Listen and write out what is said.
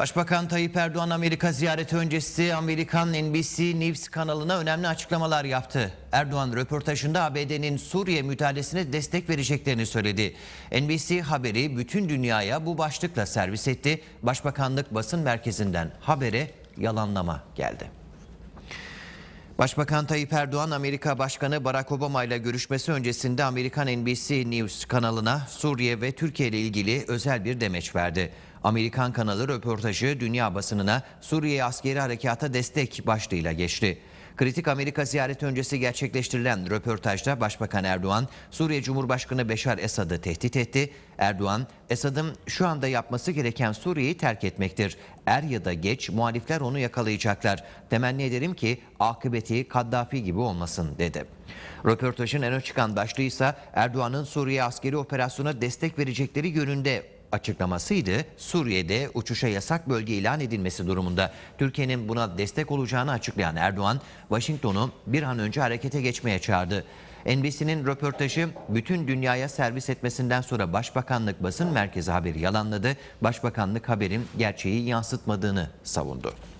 Başbakan Tayyip Erdoğan Amerika ziyareti öncesi Amerikan NBC News kanalına önemli açıklamalar yaptı. Erdoğan röportajında ABD'nin Suriye müdahalesine destek vereceklerini söyledi. NBC haberi bütün dünyaya bu başlıkla servis etti. Başbakanlık basın merkezinden habere yalanlama geldi. Başbakan Tayyip Erdoğan, Amerika Başkanı Barack Obama ile görüşmesi öncesinde Amerikan NBC News kanalına Suriye ve Türkiye ile ilgili özel bir demeç verdi. Amerikan kanalı röportajı dünya basınına Suriye askeri harekata destek başlığıyla geçti. Kritik Amerika ziyareti öncesi gerçekleştirilen röportajda Başbakan Erdoğan, Suriye Cumhurbaşkanı Beşar Esad'ı tehdit etti. Erdoğan, Esad'ın şu anda yapması gereken Suriye'yi terk etmektir. Er ya da geç muhalifler onu yakalayacaklar. Temenni ederim ki akıbeti Kaddafi gibi olmasın dedi. Röportajın en öne çıkan başlığı ise Erdoğan'ın Suriye askeri operasyona destek verecekleri yönünde açıklamasıydı Suriye'de uçuşa yasak bölge ilan edilmesi durumunda Türkiye'nin buna destek olacağını açıklayan Erdoğan, Washington'u bir an önce harekete geçmeye çağırdı. NBC'nin röportajı bütün dünyaya servis etmesinden sonra Başbakanlık basın merkezi haberi yalanladı. Başbakanlık haberin gerçeği yansıtmadığını savundu.